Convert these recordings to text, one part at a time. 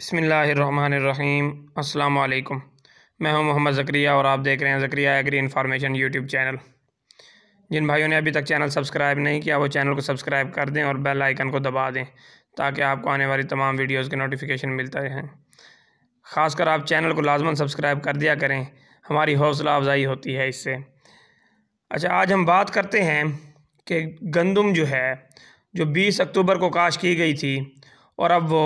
बसमीम् अल्लाम मैं हूं मोहम्मद ज़क्रिया और आप देख रहे हैं Zakaria agri information YouTube channel जिन भाइयों ने अभी तक चैनल सब्सक्राइब नहीं किया वो चैनल को सब्सक्राइब कर दें और बेल आइकन को दबा दें ताकि आपको आने वाली तमाम वीडियोज़ के नोटिफिकेशन मिलता खास ख़ासकर आप चैनल को लाजमन सब्सक्राइब कर दिया करें हमारी हौसला अफजाई होती है इससे अच्छा आज हम बात करते हैं कि गंदम जो है जो बीस अक्टूबर को काश की गई थी और अब वो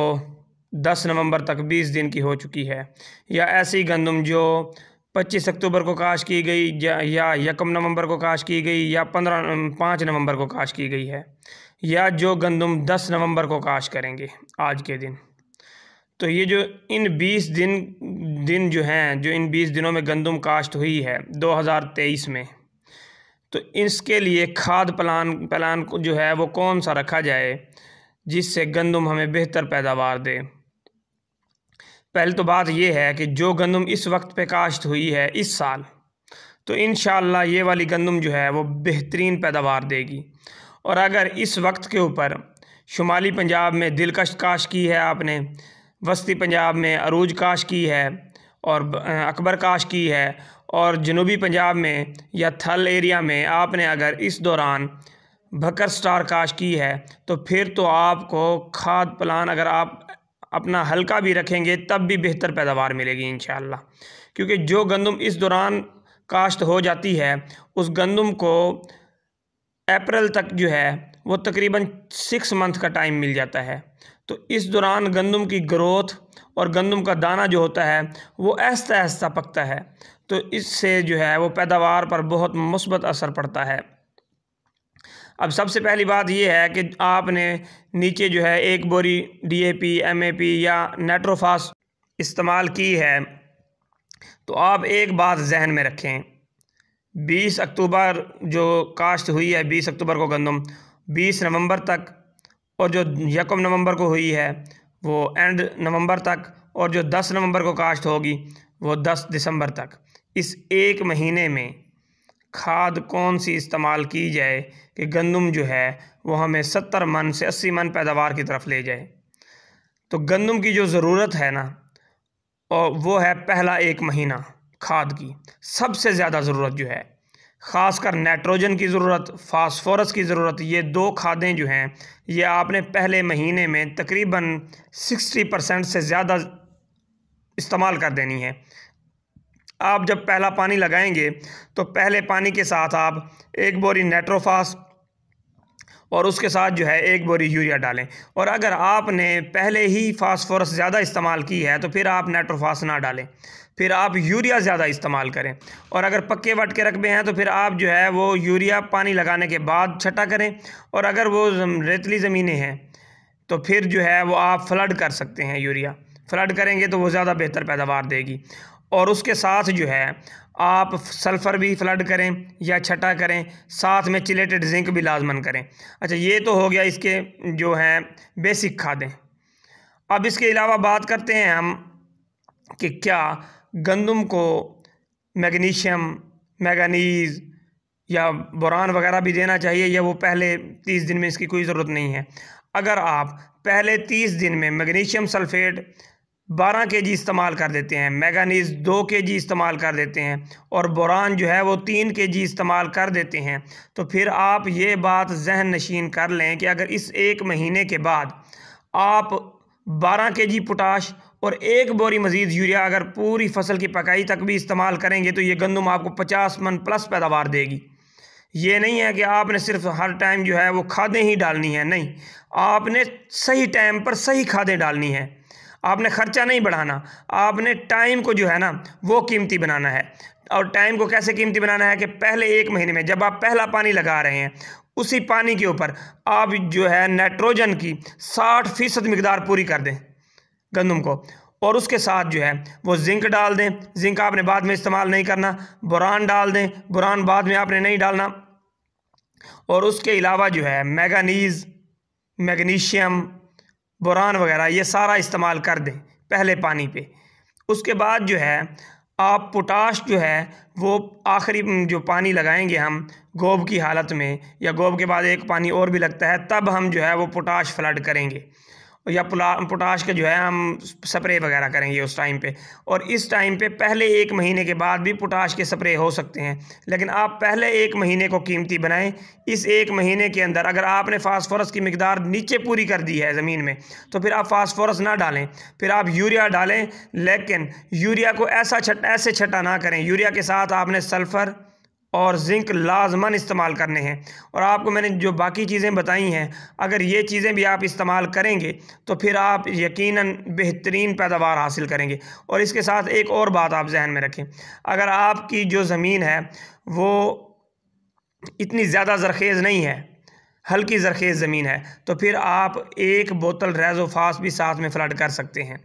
दस नवंबर तक बीस दिन की हो चुकी है या ऐसी गंदम जो पच्चीस अक्टूबर को काश की गई या, यकम नवंबर को काश की गई या पंद्रह पाँच नवंबर को काश की गई है या जो गंदम दस नवंबर को काश करेंगे आज के दिन तो ये जो इन बीस दिन दिन जो हैं जो इन बीस दिनों में गंदम काश्त हुई है 2023 में तो इसके लिए खाद प्लान प्लान जो है वो कौन सा रखा जाए जिससे गंदम हमें बेहतर पैदावार दे पहले तो बात यह है कि जो गंदम इस वक्त पे काश्त हुई है इस साल तो इन ये वाली गंदम जो है वो बेहतरीन पैदावार देगी और अगर इस वक्त के ऊपर शुमाली पंजाब में दिलकश काश की है आपने वस्ती पंजाब में अरूज काश की है और अकबर काश की है और जनूबी पंजाब में या थल एरिया में आपने अगर इस दौरान भकर स्टार काश की है तो फिर तो आपको खाद प्लान अगर आप अपना हल्का भी रखेंगे तब भी बेहतर पैदावार मिलेगी इन क्योंकि जो गंदम इस दौरान काश्त हो जाती है उस गंदम को अप्रैल तक जो है वो तकरीबन सिक्स मंथ का टाइम मिल जाता है तो इस दौरान गंदम की ग्रोथ और गंदम का दाना जो होता है वो ऐसा ऐसा पकता है तो इससे जो है वो पैदावार पर बहुत मुस्बत असर पड़ता है अब सबसे पहली बात यह है कि आपने नीचे जो है एक बोरी डीएपी एमएपी या नेट्रोफास इस्तेमाल की है तो आप एक बात जहन में रखें 20 अक्टूबर जो काश्त हुई है 20 अक्टूबर को गंदम 20 नवंबर तक और जो यकम नवंबर को हुई है वो एंड नवंबर तक और जो 10 नवंबर को काश्त होगी वो 10 दिसंबर तक इस एक महीने में खाद कौन सी इस्तेमाल की जाए कि गंदम जो है वो हमें सत्तर मन से अस्सी मन पैदावार की तरफ ले जाए तो गंदम की जो ज़रूरत है ना और वो है पहला एक महीना खाद की सबसे ज़्यादा ज़रूरत जो है ख़ासकर नाइट्रोजन की ज़रूरत फास्फोरस की ज़रूरत ये दो खादें जो हैं ये आपने पहले महीने में तकरीबन सिक्सटी परसेंट से ज़्यादा इस्तेमाल कर देनी है आप जब पहला पानी लगाएंगे तो पहले पानी के साथ आप एक बोरी नेट्रोफास और उसके साथ जो है एक बोरी यूरिया डालें और अगर आपने पहले ही फास्फोरस ज़्यादा इस्तेमाल की है तो फिर आप नेट्रोफास ना डालें फिर आप यूरिया ज़्यादा इस्तेमाल करें और अगर पक्के वट के रकबे हैं तो फिर आप जो है वो यूरिया पानी लगाने के बाद छटा करें और अगर वो रेतली ज़मीनें हैं तो फिर जो है वो आप फ्लड कर सकते हैं यूरिया फ्लड करेंगे तो वो ज़्यादा बेहतर पैदावार देगी और उसके साथ जो है आप सल्फ़र भी फ्लड करें या छटा करें साथ में चिलेटेड जिंक भी लाजमन करें अच्छा ये तो हो गया इसके जो हैं बेसिक खादें अब इसके अलावा बात करते हैं हम कि क्या गंदम को मैग्नीशियम मैगनीज़ या बुरान वगैरह भी देना चाहिए या वो पहले तीस दिन में इसकी कोई ज़रूरत नहीं है अगर आप पहले तीस दिन में मैग्नीशियम सल्फ़ेट बारह के जी इस्तेमाल कर देते हैं मैगानीज दो के जी इस्तेमाल कर देते हैं और बुरान जो है वो तीन के जी इस्तेमाल कर देते हैं तो फिर आप ये बात जहन नशीन कर लें कि अगर इस एक महीने के बाद आप बारह के जी पोटाश और एक बोरी मज़ीद यूरिया अगर पूरी फसल की पकाई तक भी इस्तेमाल करेंगे तो ये गंदम आपको पचास मन प्लस पैदावार देगी ये नहीं है कि आपने सिर्फ हर टाइम जो है वो खादें ही डालनी है नहीं आपने सही टाइम पर सही खादें डालनी हैं आपने ख़र्चा नहीं बढ़ाना आपने टाइम को जो है ना वो कीमती बनाना है और टाइम को कैसे कीमती बनाना है कि पहले एक महीने में जब आप पहला पानी लगा रहे हैं उसी पानी के ऊपर आप जो है नाइट्रोजन की साठ फीसद मकदार पूरी कर दें गंदम को और उसके साथ जो है वो जिंक डाल दें जिंक आपने बाद में इस्तेमाल नहीं करना बुरान डाल दें बुरान बाद में आपने नहीं डालना और उसके अलावा जो है मैगानीज़ मैग्नीशियम बुरान वगैरह ये सारा इस्तेमाल कर दें पहले पानी पे उसके बाद जो है आप पोटाश जो है वो आखिरी जो पानी लगाएंगे हम गोब की हालत में या गोब के बाद एक पानी और भी लगता है तब हम जो है वो पोटाश फ्लड करेंगे या पोटाश के जो है हम स्प्रे वगैरह करेंगे उस टाइम पे और इस टाइम पे पहले एक महीने के बाद भी पोटाश के स्प्रे हो सकते हैं लेकिन आप पहले एक महीने को कीमती बनाएं इस एक महीने के अंदर अगर आपने फास्फोरस की मकदार नीचे पूरी कर दी है ज़मीन में तो फिर आप फास्फोरस ना डालें फिर आप यूरिया डालें लेकिन यूरिया को ऐसा छट ऐसे छटा ना करें यूरिया के साथ आपने सल्फ़र और जिंक लाजमन इस्तेमाल करने हैं और आपको मैंने जो बाकी चीज़ें बताई हैं अगर ये चीज़ें भी आप इस्तेमाल करेंगे तो फिर आप यकीनन बेहतरीन पैदावार हासिल करेंगे और इसके साथ एक और बात आप जहन में रखें अगर आपकी जो ज़मीन है वो इतनी ज़्यादा जरखेज़ नहीं है हल्की जरखेज़ ज़मीन है तो फिर आप एक बोतल रेजोफास भी साथ में फ्लड कर सकते हैं